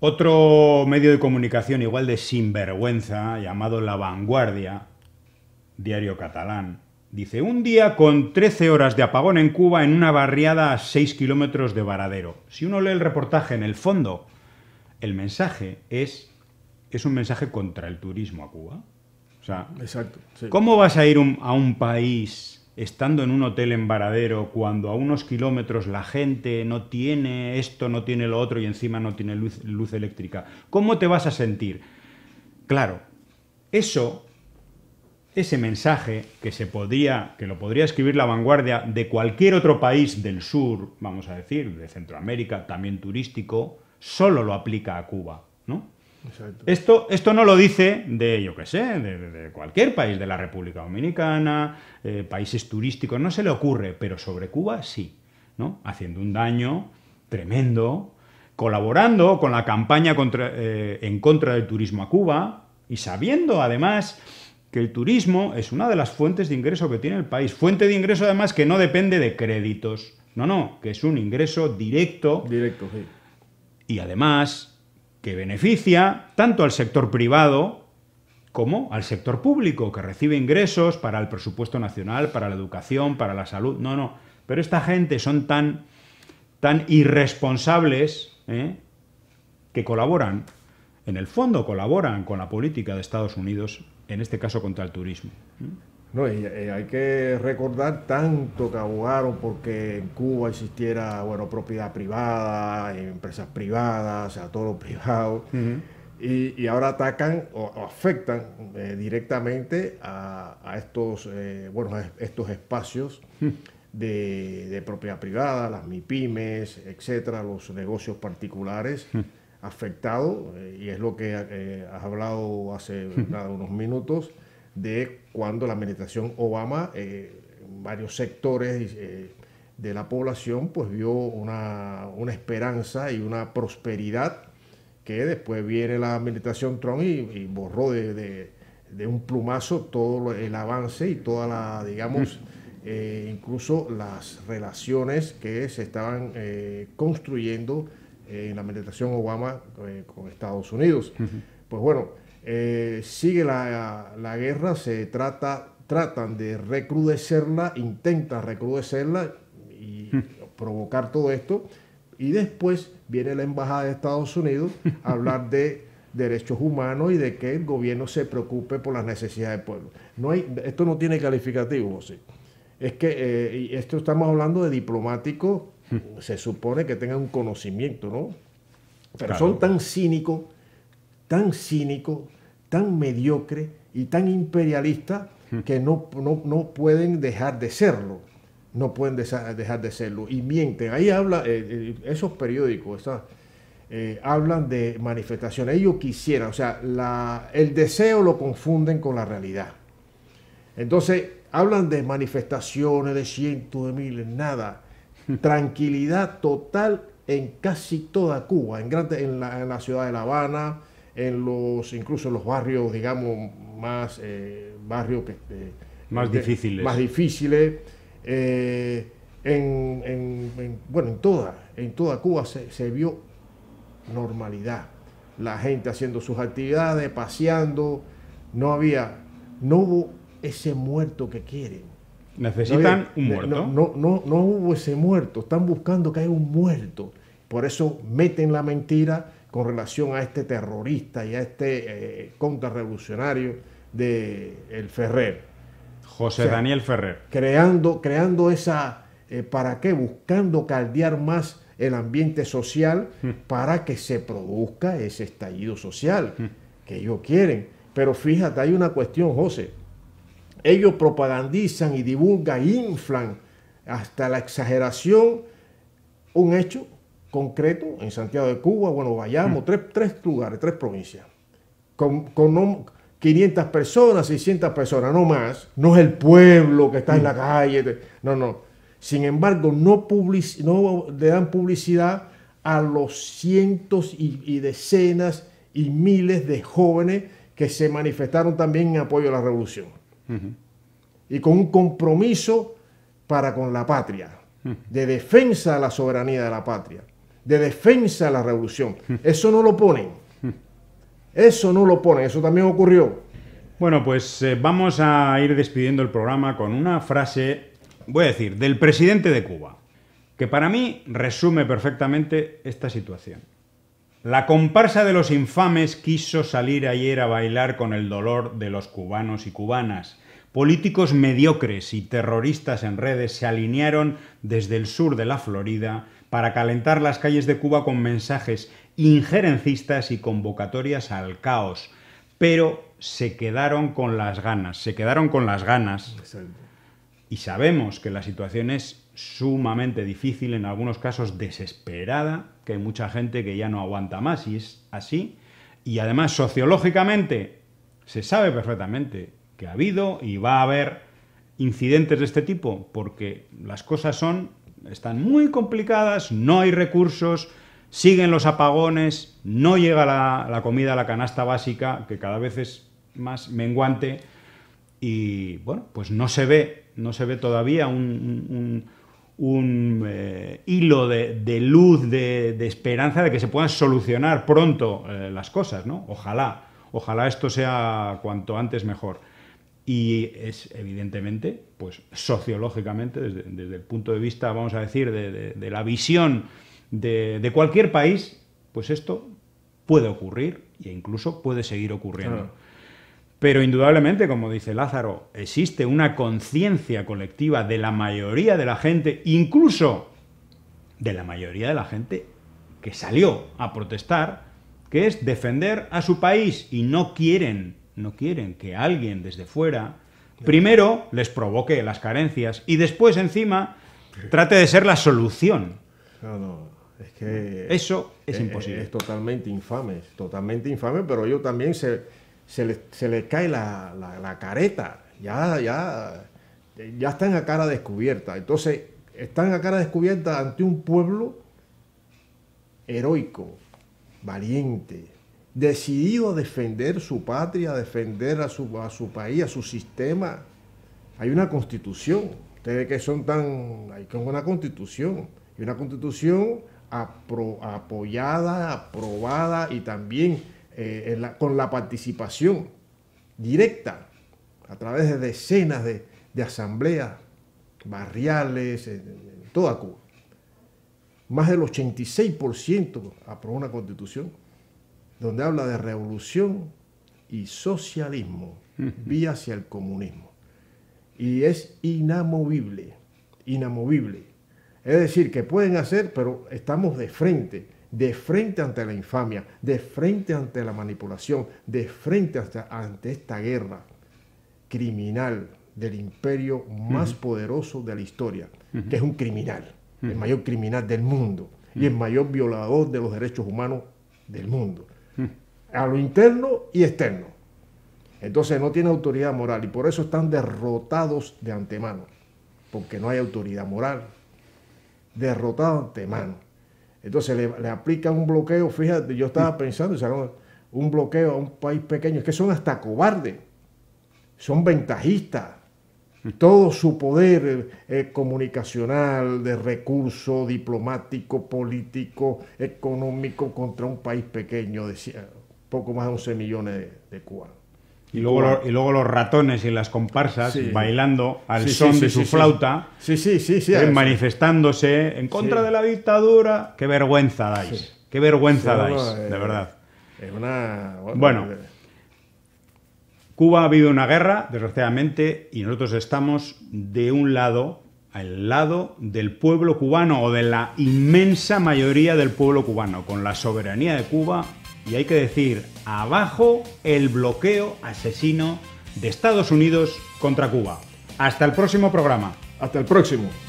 Otro medio de comunicación igual de sinvergüenza, llamado La Vanguardia, diario catalán, dice, un día con 13 horas de apagón en Cuba en una barriada a 6 kilómetros de Varadero. Si uno lee el reportaje en el fondo, el mensaje es, es un mensaje contra el turismo a Cuba. O sea, ¿cómo vas a ir a un país estando en un hotel en Varadero, cuando a unos kilómetros la gente no tiene esto, no tiene lo otro y encima no tiene luz, eléctrica? ¿Cómo te vas a sentir? Claro, eso, ese mensaje que se podría, que lo podría escribir la vanguardia de cualquier otro país del sur, vamos a decir, de Centroamérica, también turístico, solo lo aplica a Cuba, ¿no? Esto, esto no lo dice de, yo qué sé, de, cualquier país, de la República Dominicana, eh, países turísticos, no se le ocurre, pero sobre Cuba sí, ¿no? Haciendo un daño tremendo, colaborando con la campaña contra, eh, en contra del turismo a Cuba y sabiendo además que el turismo es una de las fuentes de ingreso que tiene el país, fuente de ingreso además que no depende de créditos, no, no, que es un ingreso directo. Directo, sí. Y además, que beneficia tanto al sector privado como al sector público, que recibe ingresos para el presupuesto nacional, para la educación, para la salud. No, no. Pero esta gente son tan, tan irresponsables ¿eh? que colaboran, en el fondo colaboran con la política de Estados Unidos, en este caso contra el turismo. ¿eh? No, hay que recordar tanto que abogaron porque en Cuba existiera, bueno, propiedad privada, empresas privadas, o sea, todo lo privado. Y, ahora atacan o, afectan eh, directamente a, estos, eh, estos espacios de, propiedad privada, las MIPIMES, etcétera, los negocios particulares afectados, eh, y es lo que has hablado hace unos minutos de cuando la administración Obama, eh, en varios sectores eh, de la población, pues vio una, esperanza y una prosperidad que después viene la administración Trump y, borró de, un plumazo todo el avance y todas la, digamos, eh, incluso las relaciones que se estaban construyendo en la administración Obama con Estados Unidos. Pues bueno, eh, sigue la, guerra, se trata, tratan de recrudecerla, intentan recrudecerla y provocar todo esto. Y después viene la Embajada de Estados Unidos a hablar de derechos humanos y de que el gobierno se preocupe por las necesidades del pueblo. No hay, esto no tiene calificativo, José. Es que eh, esto estamos hablando de diplomáticos, se supone que tengan un conocimiento, ¿no? Pero son tan cínicos, tan cínicos, tan mediocre y tan imperialista hmm. que no, no, pueden dejar de serlo. No pueden dejar de serlo. Y mienten. Ahí habla, eh, eh, esos periódicos, eh, hablan de manifestaciones. Ellos quisieran, o sea, la, el deseo lo confunden con la realidad. Entonces, hablan de manifestaciones, de cientos de miles, nada. Hmm. Tranquilidad total en casi toda Cuba, en, en, la, en la ciudad de La Habana, en los, incluso en los barrios, digamos, más eh, barrios eh, más difíciles. Más difíciles. Eh, en, bueno, en toda, en toda Cuba se, vio normalidad. La gente haciendo sus actividades, paseando. No había, no hubo ese muerto que quieren. Necesitan un muerto. no, no, no hubo ese muerto. Están buscando que haya un muerto. Por eso meten la mentira con relación a este terrorista y a este eh, contrarrevolucionario de el Ferrer. José Daniel Ferrer. Creando, creando esa, eh, ¿para qué? Buscando caldear más el ambiente social hmm. para que se produzca ese estallido social hmm. que ellos quieren. Pero fíjate, hay una cuestión, José. Ellos propagandizan y divulgan, inflan hasta la exageración un hecho concreto en Santiago de Cuba, bueno, vayamos, mm. tres, lugares, tres provincias, con, 500 personas, 600 personas, no más, no es el pueblo que está en la mm. calle, no, no. Sin embargo, no, no le dan publicidad a los cientos y, decenas y miles de jóvenes que se manifestaron también en apoyo a la revolución. Y con un compromiso para con la patria, mm. de defensa de la soberanía de la patria de defensa de la revolución. Eso no lo ponen. Eso no lo ponen. Eso también ocurrió. Bueno, pues eh, vamos a ir despidiendo el programa con una frase, voy a decir, del presidente de Cuba, que para mí resume perfectamente esta situación. La comparsa de los infames quiso salir ayer a bailar con el dolor de los cubanos y cubanas. Políticos mediocres y terroristas en redes se alinearon desde el sur de la Florida para calentar las calles de Cuba con mensajes injerencistas y convocatorias al caos. Pero se quedaron con las ganas, se quedaron con las ganas. Y sabemos que la situación es sumamente difícil, en algunos casos desesperada, que hay mucha gente que ya no aguanta más y es así. Y además sociológicamente se sabe perfectamente que ha habido y va a haber incidentes de este tipo, porque las cosas son están muy complicadas, no hay recursos, siguen los apagones, no llega la, comida a la canasta básica, que cada vez es más menguante, y bueno, pues no se ve, no se ve todavía un, eh, hilo de, luz, de, esperanza de que se puedan solucionar pronto eh, las cosas, ¿no? Ojalá, ojalá esto sea cuanto antes mejor y es evidentemente, pues sociológicamente, desde, el punto de vista, vamos a decir, de, la visión de, cualquier país, pues esto puede ocurrir e incluso puede seguir ocurriendo. Pero indudablemente, como dice Lázaro, existe una conciencia colectiva de la mayoría de la gente, incluso de la mayoría de la gente que salió a protestar, que es defender a su país y no quieren no quieren que alguien desde fuera primero les provoque las carencias y después encima trate de ser la solución. eso es, imposible. Es, totalmente infame, totalmente infame, pero ellos también se, les le cae la, careta, ya, ya, ya están a cara descubierta. Entonces, están a cara descubierta ante un pueblo heroico, valiente, decidido a defender su patria, a defender a su, país, a su sistema. Hay una constitución. Ustedes que son tan... Hay con una constitución. Y una constitución apoyada, aprobada y también eh, con la participación directa a través de decenas de, asambleas barriales en toda Cuba. Más del 86% aprobó una constitución donde habla de revolución y socialismo, vía hacia el comunismo. Y es inamovible, inamovible. Es decir, que pueden hacer, pero estamos de frente, de frente ante la infamia, de frente ante la manipulación, de frente ante esta guerra criminal del imperio más poderoso de la historia, que es un criminal, el mayor criminal del mundo y el mayor violador de los derechos humanos del mundo a lo interno y externo. Entonces no tiene autoridad moral y por eso están derrotados de antemano, porque no hay autoridad moral. Derrotados de antemano. Entonces le, le aplican un bloqueo, fíjate, yo estaba pensando, un bloqueo a un país pequeño, es que son hasta cobardes, son ventajistas, todo su poder eh, eh, comunicacional, de recurso diplomático, político, económico contra un país pequeño, de poco más de 11 millones de, cubanos. Y luego, y luego los ratones y las comparsas bailando al son de su flauta, manifestándose en contra de la dictadura. Qué vergüenza dais, qué vergüenza dais, de eh, verdad. Es una... bueno Cuba ha habido una guerra, desgraciadamente, y nosotros estamos de un lado, al lado del pueblo cubano o de la inmensa mayoría del pueblo cubano, con la soberanía de Cuba, y hay que decir, abajo el bloqueo asesino de Estados Unidos contra Cuba. Hasta el próximo programa. Hasta el próximo.